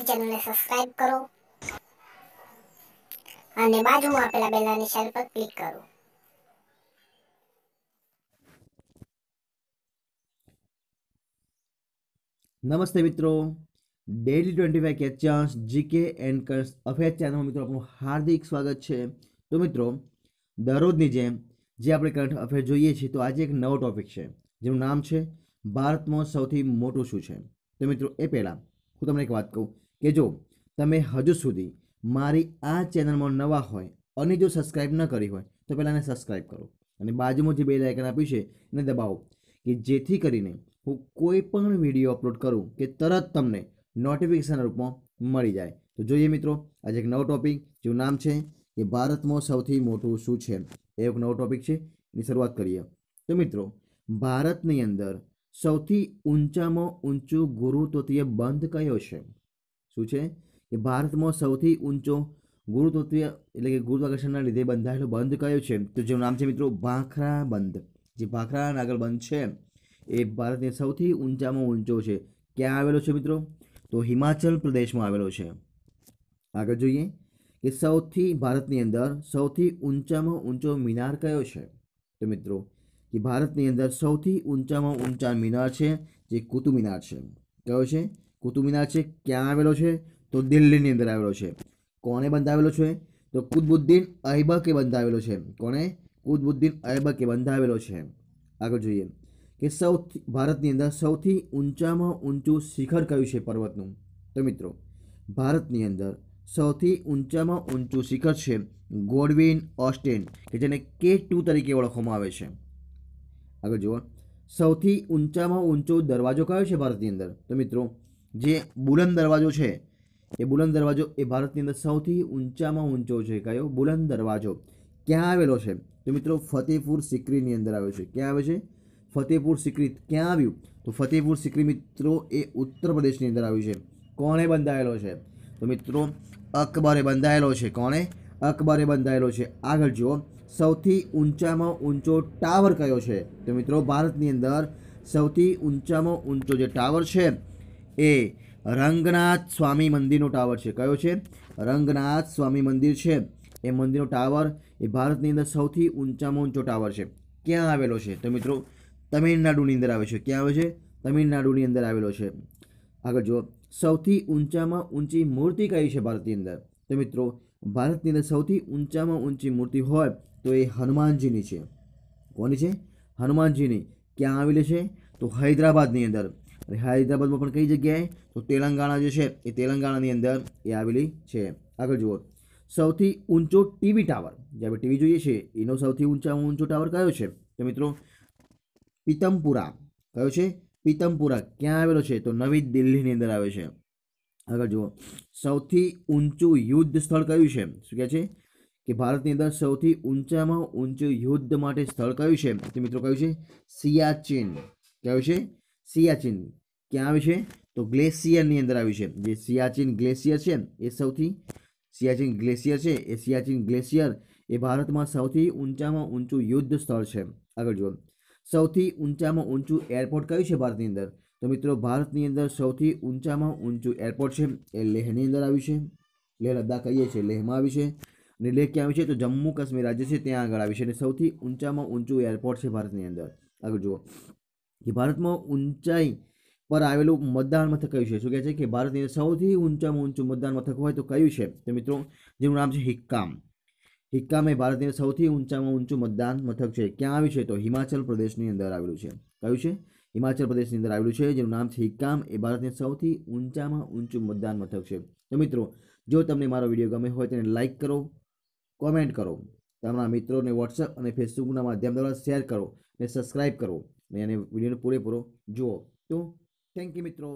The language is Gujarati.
અમારી ચેનલને સબસ્ક્રાઇબ કરો અને બાજુમાં આપેલા બેલના નિશાન પર ક્લિક કરો નમસ્તે મિત્રો ડેલી ટ્વેન્ટી ફાઈવ કેચાર્સ જીકે એન્ડ કર્સ અફેર ચેનલમાં મિત્રો આપણું હાર્દિક સ્વાગત છે તો મિત્રો દરરોજની જેમ જે આપણે કરંટ અફેર જોઈએ છીએ તો આજે એક નવો ટૉપિક છે જેનું નામ છે ભારતમાં સૌથી મોટું શું છે તો મિત્રો એ પહેલાં હું તમને એક વાત કહું કે જો તમે હજુ સુધી મારી આ ચેનલમાં નવા હોય અને જો સબસ્ક્રાઈબ ન કરી હોય તો પહેલાં એને સબસ્ક્રાઈબ કરો અને બાજુમાં જે બે લાઇકન આપ્યું છે એને દબાવો કે જેથી કરીને હું કોઈ પણ વિડીયો અપલોડ કરું કે તરત તમને નોટિફિકેશન રૂપમાં મળી જાય તો જોઈએ મિત્રો આજે એક નવો ટોપિક જેનું નામ છે કે ભારતમાં સૌથી મોટું શું છે એ એક નવો ટોપિક છે એની શરૂઆત કરીએ તો મિત્રો ભારતની અંદર સૌથી ઊંચામાં ઊંચું ગુરુ બંધ કયો છે શું છે કે ભારતમાં સૌથી ઊંચો ગુરુત્વત્વીય એટલે કે ગુરુત્વાકર્ષણના લીધે બંધાયેલો બંધ કયો છે તો જેનું નામ છે મિત્રો ભાખરા બંધ જે ભાખરા નાગર બંધ છે એ ભારતની સૌથી ઊંચામાં ઊંચો છે ક્યાં આવેલો છે મિત્રો તો હિમાચલ પ્રદેશમાં આવેલો છે આગળ જોઈએ કે સૌથી ભારતની અંદર સૌથી ઊંચામાં ઊંચો મિનાર કયો છે તો મિત્રો કે ભારતની અંદર સૌથી ઊંચામાં ઊંચા મિનાર છે જે કુતુબ મિનાર છે કયો છે કુતુબ મિનાર છે ક્યાં આવેલો છે તો દિલ્હીની અંદર આવેલો છે કોણે બંધાવેલો છે તો કુતબુદ્દીન અહીબકે બંધાવેલો છે કોણે કુતબુદ્દીન અહીબકે બંધાવેલો છે આગળ જોઈએ કે સૌથી ભારતની અંદર સૌથી ઊંચામાં ઊંચું શિખર કયું છે પર્વતનું તો મિત્રો ભારતની અંદર સૌથી ઊંચામાં ઊંચું શિખર છે ગોડવિન ઓસ્ટેન કે જેને કે ટુ તરીકે ઓળખવામાં આવે છે આગળ જુઓ સૌથી ઊંચામાં ઊંચો દરવાજો કયો છે ભારતની અંદર તો મિત્રો જે બુલંદ દરવાજો છે એ બુલંદ દરવાજો એ ભારતની અંદર સૌથી ઊંચામાં ઊંચો છે કયો બુલંદ દરવાજો ક્યાં આવેલો છે તો મિત્રો ફતેહપુર સિક્રીની અંદર આવ્યો છે ક્યાં આવે છે ફતેહપુર સિક્રી ક્યાં આવ્યું તો ફતેહપુર સિક્રી મિત્રો એ ઉત્તર પ્રદેશની અંદર આવ્યું છે કોણે બંધાયેલો છે તો મિત્રો અકબરે બંધાયેલો છે કોણે અકબરે બંધાયેલો છે આગળ જુઓ સૌથી ઊંચામાં ઊંચો ટાવર કયો છે તો મિત્રો ભારતની અંદર સૌથી ઊંચામાં ઊંચો જે ટાવર છે એ રંગનાથ સ્વામી મંદિરનો ટાવર છે કયો છે રંગનાથ સ્વામી મંદિર છે એ મંદિરનો ટાવર એ ભારતની અંદર સૌથી ઊંચામાં ઊંચો ટાવર છે ક્યાં આવેલો છે તો મિત્રો તમિલનાડુની અંદર આવે છે ક્યાં આવે છે તમિલનાડુની અંદર આવેલો છે આગળ જુઓ સૌથી ઊંચામાં ઊંચી મૂર્તિ કઈ છે ભારતની અંદર તો મિત્રો ભારતની અંદર સૌથી ઊંચામાં ઊંચી મૂર્તિ હોય તો એ હનુમાનજીની છે કોની છે હનુમાનજીની ક્યાં આવેલી છે તો હૈદરાબાદની અંદર અને હૈદરાબાદમાં પણ કઈ જગ્યાએ તો તેલંગાણા જે છે એ તેલંગાણાની અંદર એ આવેલી છે આગળ જુઓ સૌથી ઊંચો ટીવી ટાવર જે આપણે ટીવી જોઈએ છીએ એનો સૌથી ઊંચા ઊંચો ટાવર કયો છે તો મિત્રો પિતમપુરા કયો છે પિતમપુરા ક્યાં આવેલો છે તો નવી દિલ્હીની અંદર આવે છે આગળ જુઓ સૌથી ઊંચું યુદ્ધ સ્થળ કયું છે શું કહે છે કે ભારતની અંદર સૌથી ઊંચામાં ઊંચું યુદ્ધ માટે સ્થળ કયું છે તો મિત્રો કયું છે સિયાચીન કયું છે સિયાચીન ક્યાં આવ્યું છે તો ગ્લેશિયરની અંદર આવ્યું છે જે સિયાચીન ગ્લેશિયર છે એ સૌથી સિયાચીન ગ્લેશિયર છે એ સિયાચીન ગ્લેશિયર એ ભારતમાં સૌથી ઊંચામાં ઊંચું યુદ્ધ સ્થળ છે આગળ જુઓ સૌથી ઊંચામાં ઊંચું એરપોર્ટ કયું છે ભારતની અંદર તો મિત્રો ભારતની અંદર સૌથી ઊંચામાં ઊંચું એરપોર્ટ છે એ લેહની અંદર આવ્યું છે લેહ લદ્દાખ કહીએ છીએ લેહમાં આવી છે અને લેહ ક્યાં આવ્યું છે તો જમ્મુ કાશ્મીર રાજ્ય છે ત્યાં આગળ આવ્યું છે અને સૌથી ઊંચામાં ઊંચું એરપોર્ટ છે ભારતની અંદર આગળ જુઓ કે ભારતમાં ઊંચાઈ પર આવેલું મતદાન મથક કયું છે શું કહે છે કે ભારતની સૌથી ઊંચામાં ઊંચું મતદાન મથક હોય તો કયું છે તો મિત્રો જેનું નામ છે હિક્કામ હિક્કામ એ ભારતની સૌથી ઊંચામાં ઊંચું મતદાન મથક છે ક્યાં આવ્યું છે તો હિમાચલ પ્રદેશની અંદર આવેલું છે કયું છે હિમાચલ પ્રદેશની અંદર આવેલું છે જેનું નામ છે હિક્કામ એ ભારતની સૌથી ઊંચામાં ઊંચું મતદાન મથક છે તો મિત્રો જો તમને મારો વિડીયો ગમે હોય તેને લાઇક કરો કોમેન્ટ કરો તમારા મિત્રોને વોટ્સઅપ અને ફેસબુકના માધ્યમ દ્વારા શેર કરો ને સબસ્ક્રાઇબ કરો ને એને વિડીયોને પૂરેપૂરો જુઓ તો થેન્ક યુ મિત્રો